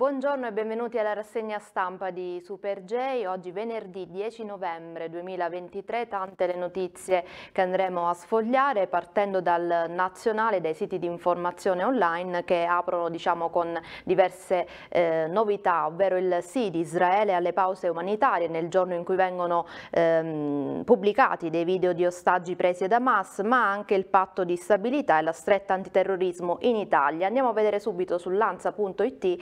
Buongiorno e benvenuti alla rassegna stampa di Super J. Oggi venerdì 10 novembre 2023, tante le notizie che andremo a sfogliare partendo dal nazionale, dai siti di informazione online che aprono diciamo, con diverse eh, novità, ovvero il sì di Israele alle pause umanitarie nel giorno in cui vengono ehm, pubblicati dei video di ostaggi presi da Hamas, ma anche il patto di stabilità e la stretta antiterrorismo in Italia. Andiamo a vedere subito su lanza.it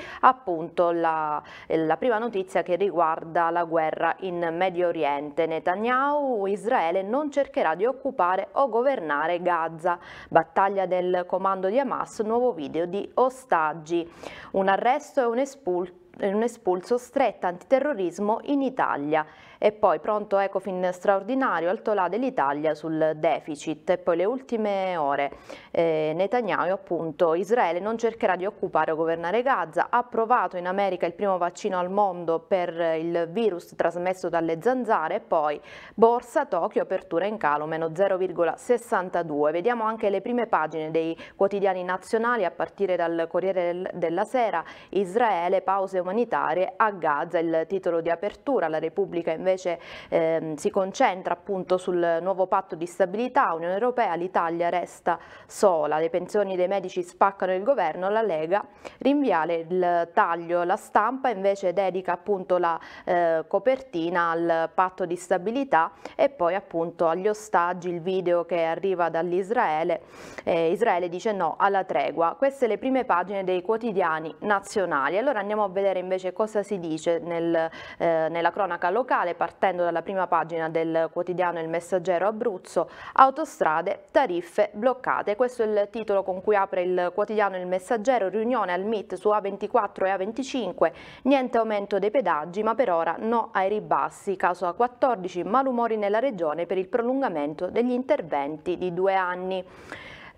appunto la, eh, la prima notizia che riguarda la guerra in Medio Oriente. Netanyahu, Israele non cercherà di occupare o governare Gaza. Battaglia del comando di Hamas, nuovo video di ostaggi. Un arresto e un espulso un espulso stretta antiterrorismo in Italia e poi pronto Ecofin straordinario, altolà dell'Italia sul deficit. E poi le ultime ore, eh, Netanyahu appunto, Israele non cercherà di occupare o governare Gaza, ha approvato in America il primo vaccino al mondo per il virus trasmesso dalle zanzare e poi borsa, Tokyo, apertura in calo, meno 0,62. Vediamo anche le prime pagine dei quotidiani nazionali a partire dal Corriere della Sera, Israele, pause umanitarie a Gaza, il titolo di apertura, la Repubblica in invece ehm, si concentra appunto sul nuovo patto di stabilità Unione Europea, l'Italia resta sola, le pensioni dei medici spaccano il governo, la Lega rinvia il taglio, la stampa invece dedica appunto la eh, copertina al patto di stabilità e poi appunto agli ostaggi il video che arriva dall'Israele, eh, Israele dice no alla tregua, queste le prime pagine dei quotidiani nazionali, allora andiamo a vedere invece cosa si dice nel, eh, nella cronaca locale, partendo dalla prima pagina del quotidiano Il Messaggero Abruzzo, autostrade, tariffe bloccate. Questo è il titolo con cui apre il quotidiano Il Messaggero, riunione al MIT su A24 e A25, niente aumento dei pedaggi ma per ora no ai ribassi, caso A14, malumori nella regione per il prolungamento degli interventi di due anni.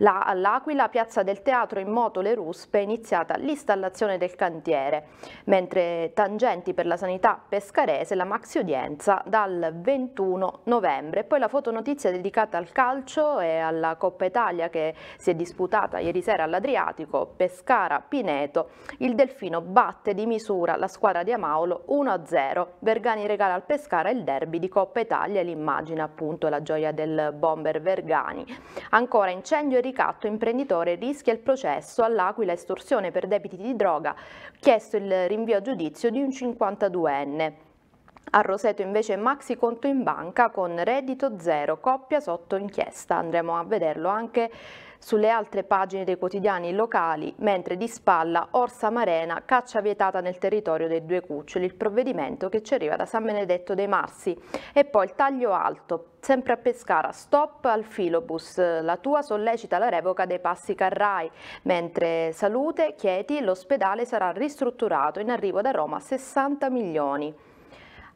La, all'Aquila, piazza del teatro in moto Le Ruspe, è iniziata l'installazione del cantiere, mentre tangenti per la sanità pescarese, la maxiudienza dal 21 novembre. Poi la fotonotizia dedicata al calcio e alla Coppa Italia che si è disputata ieri sera all'Adriatico, Pescara-Pineto, il Delfino batte di misura la squadra di Amaolo 1-0, Vergani regala al Pescara il derby di Coppa Italia, l'immagine appunto la gioia del bomber Vergani. Ancora incendio e ricatto imprenditore rischia il processo all'Aquila estorsione per debiti di droga, chiesto il rinvio a giudizio di un 52enne. A Roseto invece maxi conto in banca con reddito zero, coppia sotto inchiesta. Andremo a vederlo anche sulle altre pagine dei quotidiani locali, mentre di spalla Orsa Marena, caccia vietata nel territorio dei due cuccioli, il provvedimento che ci arriva da San Benedetto dei Marsi. E poi il taglio alto, sempre a Pescara, stop al filobus, la tua sollecita la revoca dei passi Carrai, mentre Salute, Chieti, l'ospedale sarà ristrutturato in arrivo da Roma 60 milioni.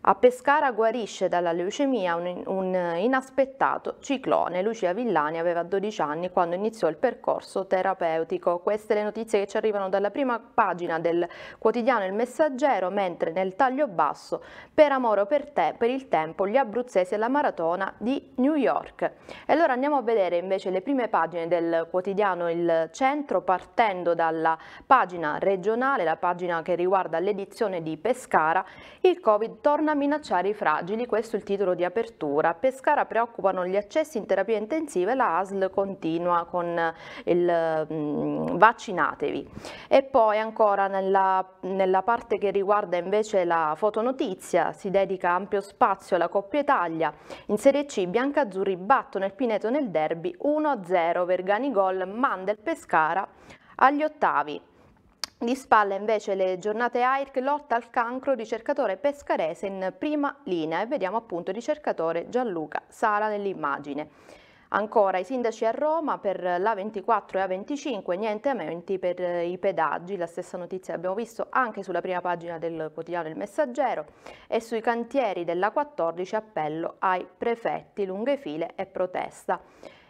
A Pescara guarisce dalla leucemia un, un, inaspettato ciclone. Lucia Villani aveva 12 anni quando iniziò il percorso terapeutico. Queste le notizie che ci arrivano dalla prima pagina del quotidiano Il Messaggero, mentre nel taglio basso, per amore o per te, per il tempo, gli abruzzesi e la maratona di New York. E allora andiamo a vedere invece le prime pagine del quotidiano Il Centro, partendo dalla pagina regionale, la pagina che riguarda l'edizione di Pescara, il Covid torna minacciare i fragili, questo è il titolo di apertura. Pescara preoccupano gli accessi in terapia intensiva e la ASL continua con il mm, vaccinatevi. E poi ancora nella, nella parte che riguarda invece la fotonotizia, si dedica ampio spazio alla Coppa Italia. In Serie C Biancazzurri battono il Pineto nel derby 1-0, Vergani gol, manda il Pescara agli ottavi. Di spalla invece le giornate AIRC, lotta al cancro, ricercatore pescarese in prima linea e vediamo appunto il ricercatore Gianluca Sala nell'immagine. Ancora i sindaci a Roma per l'A24 e A25, niente aumenti per eh, i pedaggi, la stessa notizia abbiamo visto anche sulla prima pagina del quotidiano Il Messaggero e sui cantieri dell'A14 appello ai prefetti, lunghe file e protesta.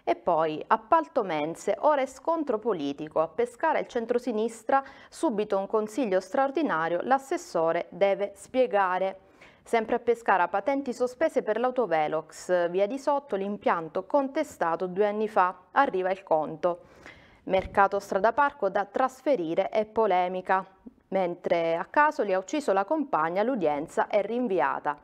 E poi appalto mense, ora è scontro politico, a pescare il centrosinistra, subito un consiglio straordinario, l'assessore deve spiegare. Sempre a Pescara, patenti sospese per l'autovelox, via di sotto l'impianto contestato due anni fa, arriva il conto. Mercato strada parco da trasferire e polemica, mentre a caso li ha ucciso la compagna, l'udienza è rinviata.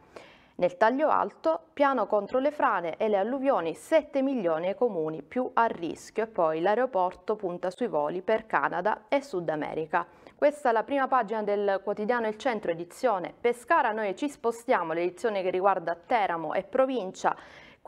Nel taglio alto, piano contro le frane e le alluvioni 7 milioni ai comuni più a rischio e poi l'aeroporto punta sui voli per Canada e Sud America. Questa è la prima pagina del quotidiano Il Centro edizione Pescara, noi ci spostiamo, l'edizione che riguarda Teramo e provincia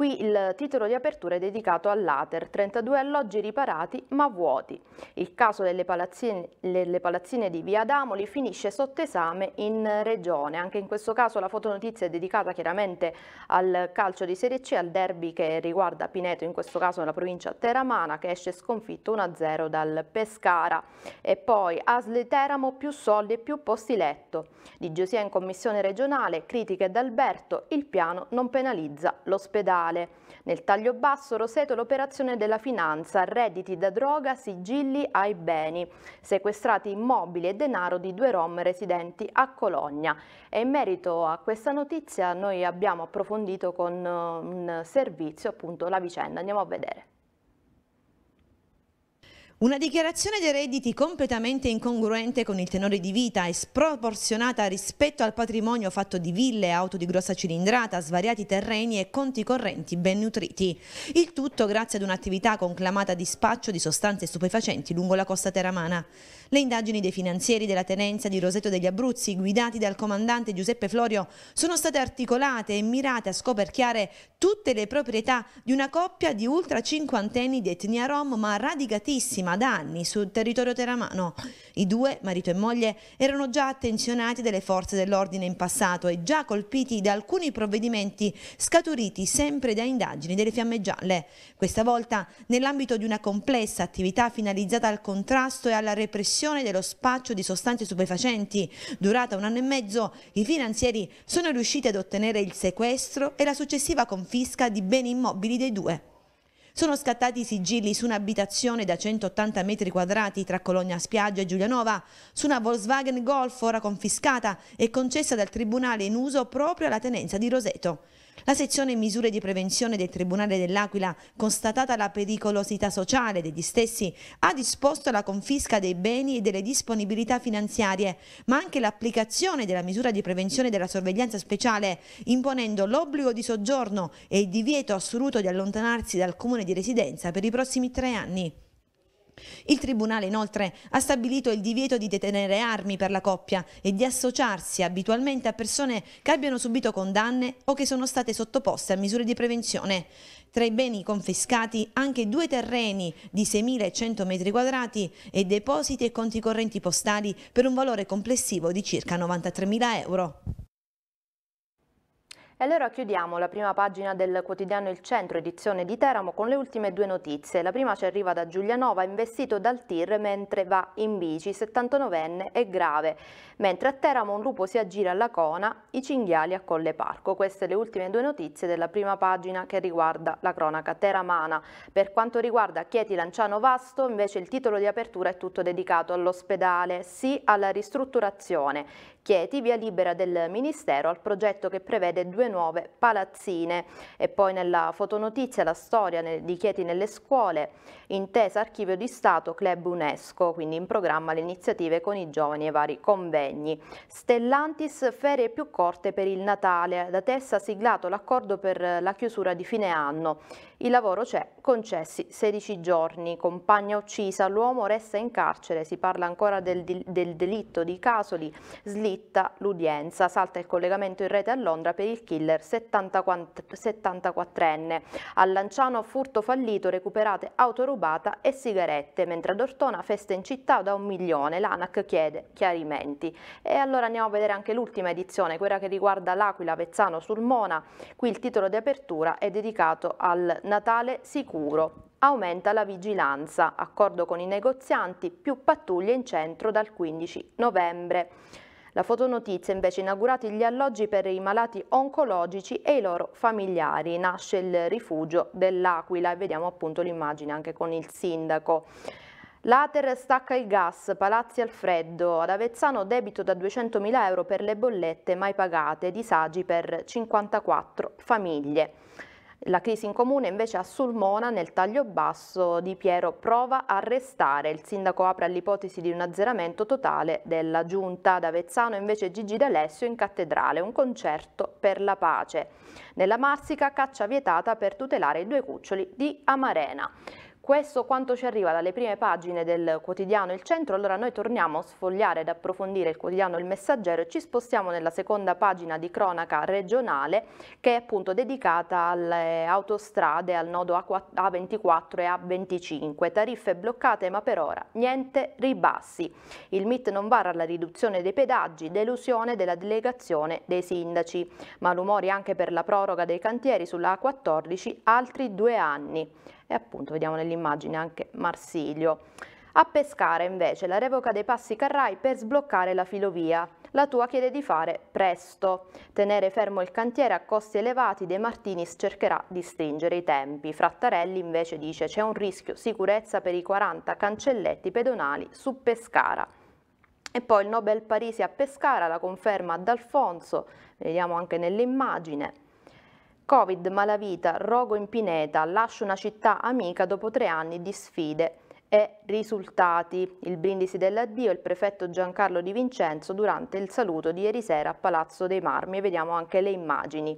Qui il titolo di apertura è dedicato all'Ater, 32 alloggi riparati ma vuoti. Il caso delle palazzine, delle palazzine di Via Damoli finisce sotto esame in regione. Anche in questo caso la fotonotizia è dedicata chiaramente al calcio di Serie C, al derby che riguarda Pineto, in questo caso nella provincia teramana, che esce sconfitto 1-0 dal Pescara. E poi Asle Teramo più soldi e più posti letto. Di Giosia in commissione regionale, critiche d'Alberto, il piano non penalizza l'ospedale fiscale. Nel taglio basso Roseto l'operazione della finanza, redditi da droga, sigilli ai beni, sequestrati immobili e denaro di due rom residenti a Cologna. E in merito a questa notizia noi abbiamo approfondito con eh, un servizio appunto la vicenda. Andiamo a vedere. Una dichiarazione dei redditi completamente incongruente con il tenore di vita e sproporzionata rispetto al patrimonio fatto di ville, auto di grossa cilindrata, svariati terreni e conti correnti ben nutriti. Il tutto grazie ad un'attività conclamata di spaccio di sostanze stupefacenti lungo la costa teramana. Le indagini dei finanzieri della tenenza di Roseto degli Abruzzi, guidati dal comandante Giuseppe Florio, sono state articolate e mirate a scoperchiare tutte le proprietà di una coppia di ultra cinquantenni di etnia rom ma radicatissima da anni sul territorio teramano. I due, marito e moglie, erano già attenzionati dalle forze dell'ordine in passato e già colpiti da alcuni provvedimenti scaturiti sempre da indagini delle fiamme gialle. Questa volta nell'ambito di una complessa attività finalizzata al contrasto e alla repressione dello spaccio di sostanze stupefacenti. Durata un anno e mezzo, i finanzieri sono riusciti ad ottenere il sequestro e la successiva confessione confisca di beni immobili dei due. Sono scattati i sigilli su un'abitazione da 180 metri quadrati tra Colonia Spiaggia e Giulianova, su una Volkswagen Golf ora confiscata e concessa dal Tribunale in uso proprio alla tenenza di Roseto. La sezione misure di prevenzione del Tribunale dell'Aquila, constatata la pericolosità sociale degli stessi, ha disposto la confisca dei beni e delle disponibilità finanziarie, ma anche l'applicazione della misura di prevenzione della sorveglianza speciale, imponendo l'obbligo di soggiorno e il divieto assoluto di allontanarsi dal comune di residenza per i prossimi tre anni. Il Tribunale inoltre ha stabilito il divieto di detenere armi per la coppia e di associarsi abitualmente a persone che abbiano subito condanne o che sono state sottoposte a misure di prevenzione. Tra i beni confiscati anche due terreni di 6.100 metri quadrati e depositi e conti correnti postali per un valore complessivo di circa 93.000 euro. E allora chiudiamo la prima pagina del quotidiano Il Centro, edizione di Teramo, con le ultime due notizie. La prima ci arriva da Giulianova, investito dal TIR mentre va in bici, 79enne e grave. Mentre a Teramo un lupo si aggira alla cona, i cinghiali a Colle Parco. Queste le ultime due notizie della prima pagina che riguarda la cronaca teramana. Per quanto riguarda Chieti Lanciano Vasto, invece il titolo di apertura è tutto dedicato all'ospedale, sì alla ristrutturazione. Chieti, via libera del Ministero al progetto che prevede due nuove palazzine. E poi nella fotonotizia la storia di Chieti nelle scuole, intesa Archivio di Stato, Club UNESCO, quindi in programma le iniziative con i giovani e vari convegni. Stellantis, ferie più corte per il Natale, da Tessa ha siglato l'accordo per la chiusura di fine anno. Il lavoro c'è, concessi 16 giorni, compagna uccisa, l'uomo resta in carcere, si parla ancora del, del delitto di Casoli, slitta l'udienza, salta il collegamento in rete a Londra per il killer 74, 74enne. A Lanciano furto fallito, recuperate auto rubata e sigarette, mentre ad Ortona festa in città da un milione, l'ANAC chiede chiarimenti. E allora andiamo a vedere anche l'ultima edizione, quella che riguarda l'Aquila, Vezzano, sul Mona, qui il titolo di apertura è dedicato al Natale sicuro. Aumenta la vigilanza, accordo con i negozianti, più pattuglie in centro dal 15 novembre. La fotonotizia invece inaugurati gli alloggi per i malati oncologici e i loro familiari. Nasce il rifugio dell'Aquila e vediamo appunto l'immagine anche con il sindaco. L'Ater stacca il gas, palazzi al freddo, ad Avezzano debito da 200.000 euro per le bollette mai pagate, disagi per 54 famiglie. La crisi in comune invece a Sulmona nel taglio basso di Piero prova a restare. Il sindaco apre all'ipotesi di un azzeramento totale della giunta. Ad Avezzano invece Gigi D'Alessio in cattedrale, un concerto per la pace. Nella Marsica caccia vietata per tutelare i due cuccioli di Amarena. Questo quanto ci arriva dalle prime pagine del quotidiano Il Centro, allora noi torniamo a sfogliare ed approfondire il quotidiano Il Messaggero e ci spostiamo nella seconda pagina di cronaca regionale che è appunto dedicata alle autostrade al nodo A24 e A25. Tariffe bloccate ma per ora niente ribassi. Il MIT non vara la riduzione dei pedaggi, delusione della delegazione dei sindaci. Malumori anche per la proroga dei cantieri sulla A14, altri due anni e appunto vediamo nell'immagine anche Marsilio. A Pescara invece la revoca dei passi Carrai per sbloccare la filovia. La tua chiede di fare presto. Tenere fermo il cantiere a costi elevati De Martinis cercherà di stringere i tempi. Frattarelli invece dice c'è un rischio sicurezza per i 40 cancelletti pedonali su Pescara. E poi il Nobel Parisi a Pescara, la conferma ad Alfonso, vediamo anche nell'immagine. Covid, malavita, rogo in pineta, lascio una città amica dopo tre anni di sfide e risultati. Il brindisi dell'addio il prefetto Giancarlo Di Vincenzo durante il saluto di ieri sera a Palazzo dei Marmi. Vediamo anche le immagini.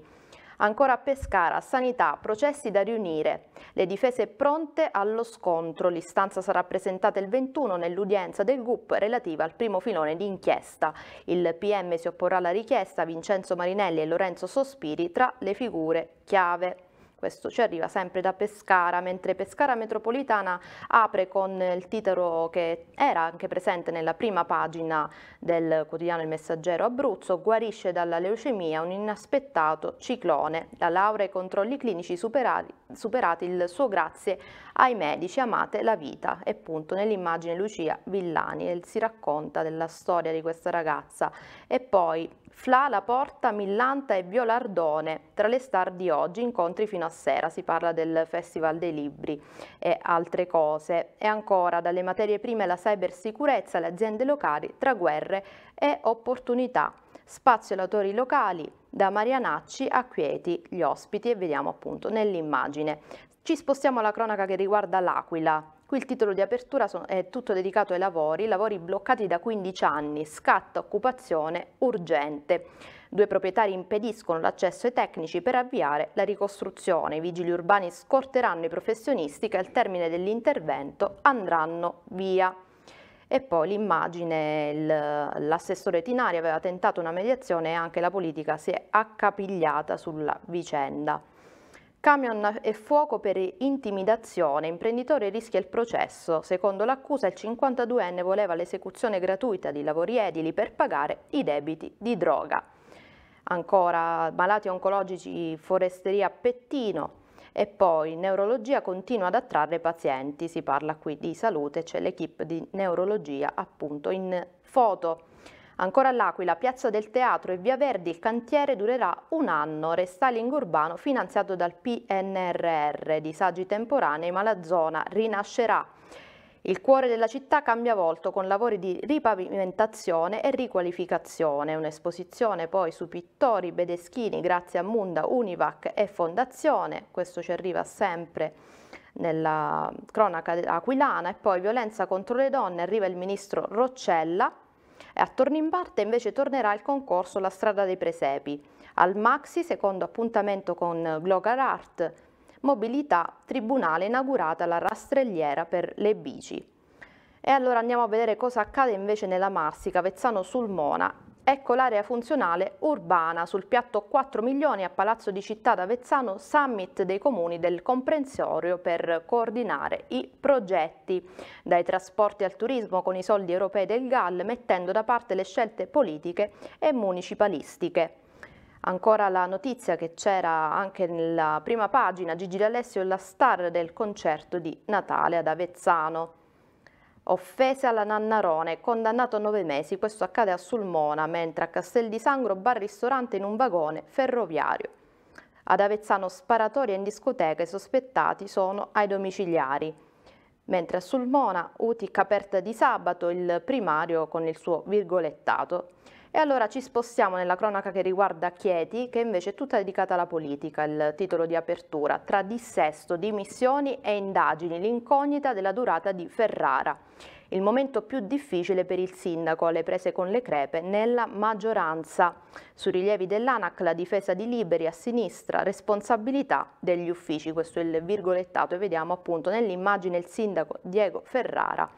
Ancora a Pescara, sanità, processi da riunire. Le difese pronte allo scontro. L'istanza sarà presentata il 21 nell'udienza del GUP relativa al primo filone di inchiesta. Il PM si opporrà alla richiesta Vincenzo Marinelli e Lorenzo Sospiri tra le figure chiave questo ci arriva sempre da Pescara, mentre Pescara Metropolitana apre con il titolo che era anche presente nella prima pagina del quotidiano Il Messaggero Abruzzo, guarisce dalla leucemia un inaspettato ciclone, la laurea e i controlli clinici superati, superati il suo grazie ai medici, amate la vita e punto nell'immagine Lucia Villani, eh, si racconta della storia di questa ragazza e poi Fla, La Porta, Millanta e Violardone, tra le star di oggi, incontri fino a sera, si parla del Festival dei Libri e altre cose. E ancora dalle materie prime la cybersicurezza, le aziende locali tra guerre e opportunità. Spazio ai autori locali, da Marianacci a Quieti, gli ospiti e vediamo appunto nell'immagine. Ci spostiamo alla cronaca che riguarda l'Aquila, Qui il titolo di apertura è tutto dedicato ai lavori, lavori bloccati da 15 anni, scatta occupazione urgente. Due proprietari impediscono l'accesso ai tecnici per avviare la ricostruzione. I vigili urbani scorteranno i professionisti che al termine dell'intervento andranno via. E poi l'immagine, l'assessore Tinari aveva tentato una mediazione e anche la politica si è accapigliata sulla vicenda. Camion e fuoco per intimidazione, imprenditore rischia il processo. Secondo l'accusa il 52enne voleva l'esecuzione gratuita di lavori edili per pagare i debiti di droga. Ancora malati oncologici foresteria Pettino e poi neurologia continua ad attrarre pazienti, si parla qui di salute, c'è l'equipe di neurologia appunto in foto. Ancora all'Aquila, Piazza del Teatro e Via Verdi il cantiere durerà un anno, restyling urbano finanziato dal PNRR, disagi temporanei ma la zona rinascerà. Il cuore della città cambia volto con lavori di ripavimentazione e riqualificazione, un'esposizione poi su pittori bedeschini grazie a Munda, Univac e Fondazione, questo ci arriva sempre nella cronaca aquilana e poi violenza contro le donne, arriva il ministro Roccella e A Tornimbarte invece tornerà il concorso La strada dei presepi. Al Maxi, secondo appuntamento con Global Art, mobilità tribunale inaugurata la rastrelliera per le bici. E allora andiamo a vedere cosa accade invece nella Marsica, Vezzano sul Mona Ecco l'area funzionale urbana sul piatto 4 milioni a Palazzo di Città d'Avezzano, summit dei comuni del comprensorio per coordinare i progetti. Dai trasporti al turismo con i soldi europei del GAL, mettendo da parte le scelte politiche e municipalistiche. Ancora la notizia che c'era anche nella prima pagina, Gigi D'Alessio è la star del concerto di Natale ad Avezzano. Offese alla Nannarone, condannato a nove mesi, questo accade a Sulmona, mentre a Castel di Sangro bar-ristorante in un vagone ferroviario. Ad Avezzano sparatorie in discoteca, i sospettati sono ai domiciliari. Mentre a Sulmona, Utica aperta di sabato, il primario con il suo virgolettato. E allora ci spostiamo nella cronaca che riguarda Chieti, che invece è tutta dedicata alla politica, il titolo di apertura, tra dissesto, dimissioni e indagini, l'incognita della durata di Ferrara. Il momento più difficile per il sindaco le prese con le crepe nella maggioranza. Su rilievi dell'ANAC la difesa di Liberi a sinistra, responsabilità degli uffici, questo è il virgolettato e vediamo appunto nell'immagine il sindaco Diego Ferrara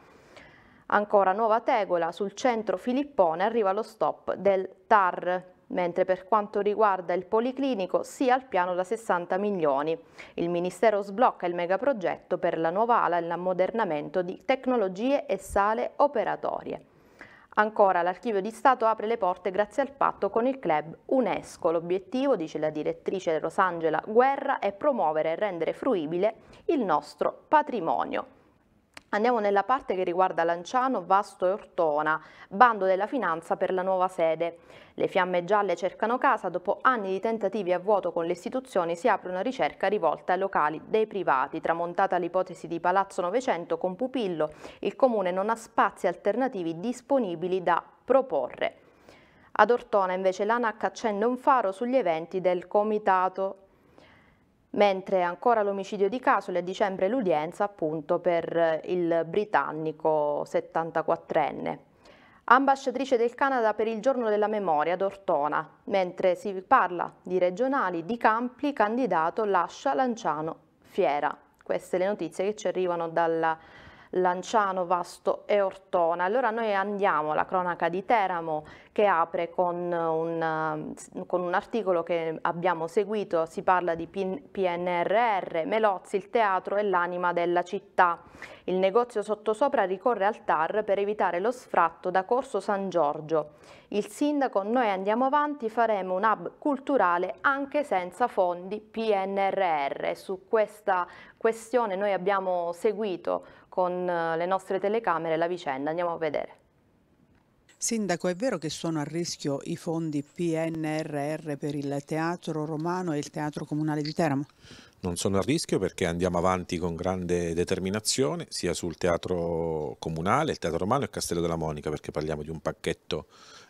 Ancora Nuova Tegola sul centro Filippone arriva lo stop del TAR mentre per quanto riguarda il Policlinico sia al piano da 60 milioni. Il Ministero sblocca il megaprogetto per la nuova ala e l'ammodernamento di tecnologie e sale operatorie. Ancora, l'Archivio di Stato apre le porte grazie al patto con il club UNESCO. L'obiettivo, dice la direttrice Rosangela Guerra, è promuovere e rendere fruibile il nostro patrimonio. Andiamo nella parte che riguarda Lanciano, Vasto e Ortona, bando della finanza per la nuova sede. Le fiamme gialle cercano casa, dopo anni di tentativi a vuoto con le istituzioni si apre una ricerca rivolta ai locali dei privati, tramontata l'ipotesi di Palazzo Novecento con Pupillo, il comune non ha spazi alternativi disponibili da proporre. Ad Ortona invece l'ANAC accende un faro sugli eventi del comitato mentre ancora l'omicidio di Casoli a dicembre l'udienza appunto per eh, il britannico 74enne. Ambasciatrice del Canada per il giorno della memoria ad Ortona, mentre si parla di regionali di Campli, candidato lascia Lanciano Fiera. Queste le notizie che ci arrivano dalla Lanciano, Vasto e Ortona. Allora noi andiamo alla cronaca di Teramo che apre con un, con un articolo che abbiamo seguito, si parla di PNRR, Melozzi, il teatro e l'anima della città. Il negozio sottosopra ricorre al TAR per evitare lo sfratto da Corso San Giorgio. Il sindaco Noi andiamo avanti faremo un hub culturale anche senza fondi PNRR. Su questa questione noi abbiamo seguito con eh, le nostre telecamere la vicenda, andiamo a vedere. Sindaco, è vero che sono a rischio i fondi PNRR per il Teatro Romano e il Teatro Comunale di Teramo? Non sono a rischio perché andiamo avanti con grande determinazione sia sul Teatro Comunale, il Teatro Romano e Castello della Monica perché parliamo di un pacchetto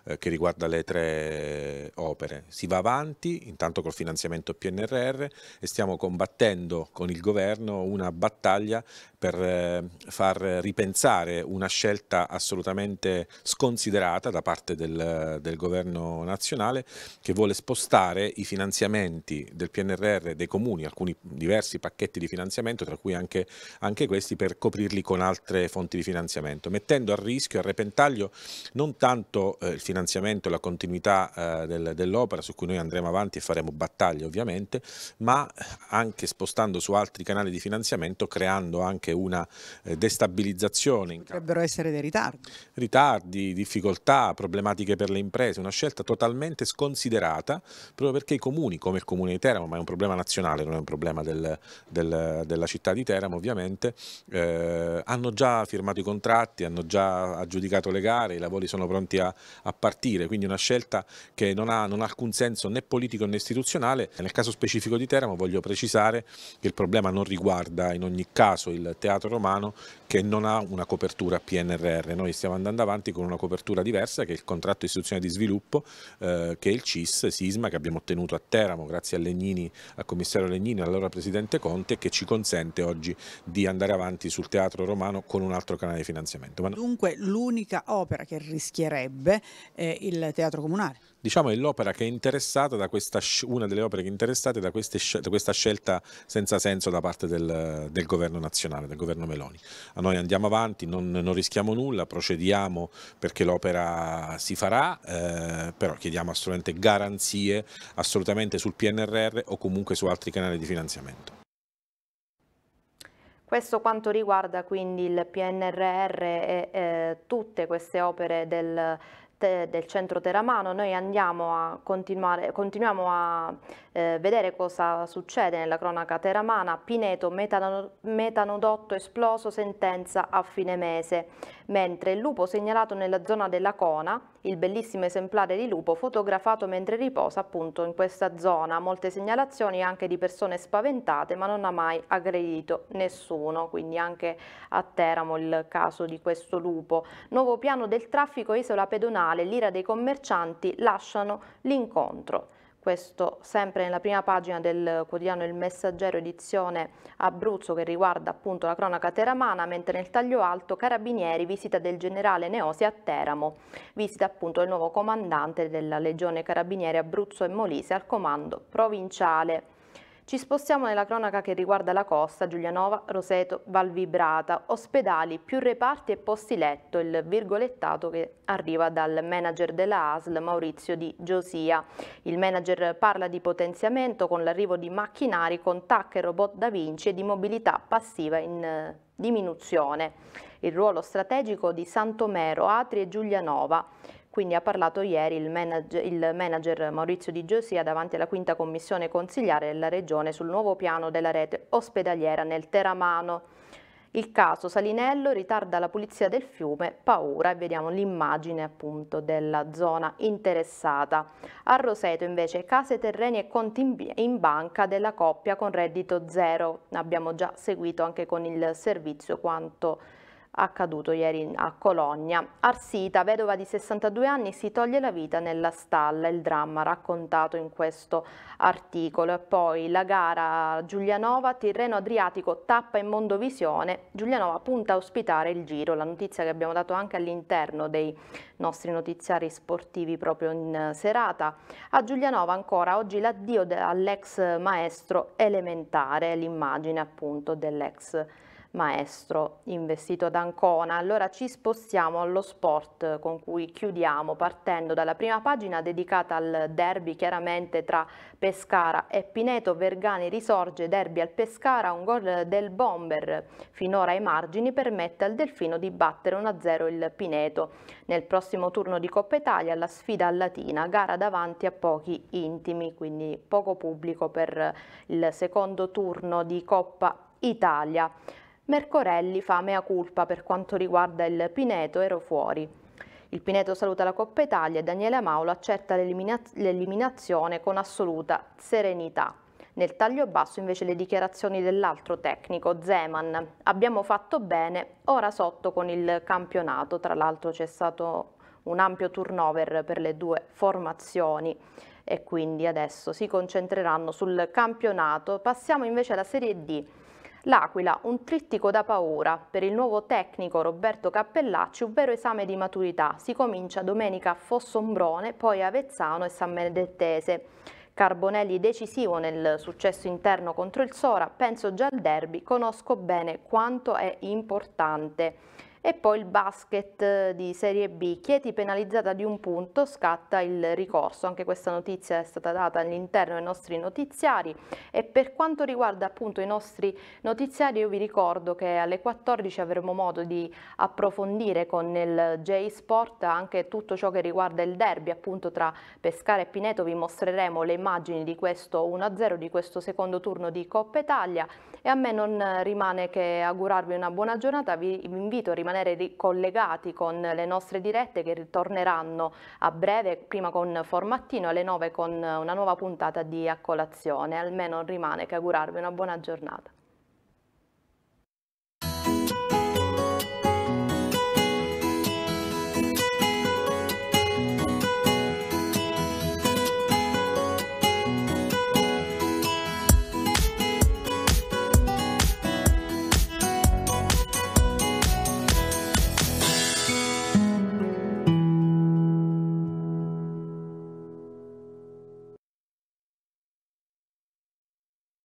eh, che riguarda le tre opere. Si va avanti intanto col finanziamento PNRR e stiamo combattendo con il governo una battaglia per eh, far ripensare una scelta assolutamente sconsiderata da parte del, del governo nazionale che vuole spostare i finanziamenti del PNRR dei comuni, alcuni diversi pacchetti di finanziamento, tra cui anche, anche questi, per coprirli con altre fonti di finanziamento, mettendo a rischio, a repentaglio non tanto eh, il finanziamento finanziamento e la continuità eh, del, dell'opera su cui noi andremo avanti e faremo battaglie ovviamente, ma anche spostando su altri canali di finanziamento creando anche una eh, destabilizzazione. Potrebbero essere dei ritardi. Ritardi, difficoltà, problematiche per le imprese, una scelta totalmente sconsiderata proprio perché i comuni, come il comune di Teramo, ma è un problema nazionale, non è un problema del, del, della città di Teramo ovviamente, eh, hanno già firmato i contratti, hanno già aggiudicato le gare, i lavori sono pronti a, a partire partire, quindi una scelta che non ha, non ha alcun senso né politico né istituzionale. Nel caso specifico di Teramo voglio precisare che il problema non riguarda in ogni caso il teatro romano che non ha una copertura PNRR, noi stiamo andando avanti con una copertura diversa che è il contratto istituzionale di sviluppo eh, che è il CIS, SISMA che abbiamo ottenuto a Teramo grazie a Legnini, al commissario Legnini, e all'allora presidente Conte che ci consente oggi di andare avanti sul teatro romano con un altro canale di finanziamento. Dunque l'unica opera che rischierebbe eh, il teatro comunale. Diciamo è l'opera che è interessata da questa, una delle opere che è interessata da, queste, da questa scelta senza senso da parte del, del, governo nazionale, del governo Meloni. A noi andiamo avanti, non, non rischiamo nulla, procediamo perché l'opera si farà, eh, però chiediamo assolutamente garanzie assolutamente sul PNRR o comunque su altri canali di finanziamento. Questo quanto riguarda quindi il PNRR e eh, tutte queste opere del, te, del centro teramano, noi andiamo a continuare, continuiamo a eh, vedere cosa succede nella cronaca teramana, Pineto metano, metanodotto esploso sentenza a fine mese, mentre il lupo segnalato nella zona della Cona il bellissimo esemplare di lupo fotografato mentre riposa appunto in questa zona. Molte segnalazioni anche di persone spaventate ma non ha mai aggredito nessuno, quindi anche a Teramo il caso di questo lupo. Nuovo piano del traffico isola pedonale, l'ira dei commercianti lasciano l'incontro questo sempre nella prima pagina del quotidiano Il Messaggero edizione Abruzzo che riguarda appunto la cronaca teramana, mentre nel taglio alto Carabinieri, visita del generale Neosi a Teramo, visita appunto il nuovo comandante della Legione Carabinieri Abruzzo e Molise al comando provinciale. Ci spostiamo nella cronaca che riguarda la costa, Giulianova, Roseto, Valvibrata, ospedali, più reparti e posti letto, il virgolettato che arriva dal manager della ASL Maurizio Di Giosia. Il manager parla di potenziamento con l'arrivo di macchinari con TAC e robot da Vinci e di mobilità passiva in eh, diminuzione. Il ruolo strategico di Santomero, Atri e Giulianova. Quindi ha parlato ieri il manager, il manager Maurizio Di Giosia davanti alla quinta commissione consigliare della Regione sul nuovo piano della rete ospedaliera nel Teramano. Il caso Salinello ritarda la pulizia del fiume, paura e vediamo l'immagine appunto della zona interessata. A Roseto invece case, terreni e conti in banca della coppia con reddito zero. Abbiamo già seguito anche con il servizio quanto accaduto ieri a Cologna. Arsita, vedova di 62 anni, si toglie la vita nella stalla, il dramma raccontato in questo articolo. E poi la gara Giulianova, Tirreno Adriatico, tappa in Mondovisione, Giulianova punta a ospitare il Giro, la notizia che abbiamo dato anche all'interno dei nostri notiziari sportivi proprio in serata. A Giulianova ancora oggi l'addio all'ex maestro elementare, l'immagine appunto dell'ex maestro maestro investito ad Ancona. Allora ci spostiamo allo sport con cui chiudiamo partendo dalla prima pagina dedicata al derby chiaramente tra Pescara e Pineto. Vergani risorge derby al Pescara, un gol del bomber finora ai margini permette al Delfino di battere 1-0 il Pineto. Nel prossimo turno di Coppa Italia la sfida a Latina, gara davanti a pochi intimi, quindi poco pubblico per il secondo turno di Coppa Italia. Mercorelli fa mea culpa per quanto riguarda il Pineto, ero fuori. Il Pineto saluta la Coppa Italia e Daniele Maulo accetta l'eliminazione con assoluta serenità. Nel taglio basso invece le dichiarazioni dell'altro tecnico, Zeman. Abbiamo fatto bene, ora sotto con il campionato, tra l'altro c'è stato un ampio turnover per le due formazioni e quindi adesso si concentreranno sul campionato. Passiamo invece alla Serie D. L'Aquila, un trittico da paura. Per il nuovo tecnico Roberto Cappellacci un vero esame di maturità. Si comincia domenica a Fossombrone, poi a Avezzano e San Benedettese. Carbonelli decisivo nel successo interno contro il Sora, penso già al derby, conosco bene quanto è importante e poi il basket eh, di Serie B, Chieti penalizzata di un punto, scatta il ricorso, anche questa notizia è stata data all'interno dei nostri notiziari e per quanto riguarda appunto i nostri notiziari io vi ricordo che alle 14 avremo modo di approfondire con il J Sport anche tutto ciò che riguarda il derby appunto tra Pescara e Pineto, vi mostreremo le immagini di questo 1-0 di questo secondo turno di Coppa Italia e a me non rimane che augurarvi una buona giornata, vi invito a rimanere rimanere collegati con le nostre dirette che ritorneranno a breve, prima con Formattino alle 9 con una nuova puntata di A Colazione. Almeno rimane che augurarvi una buona giornata.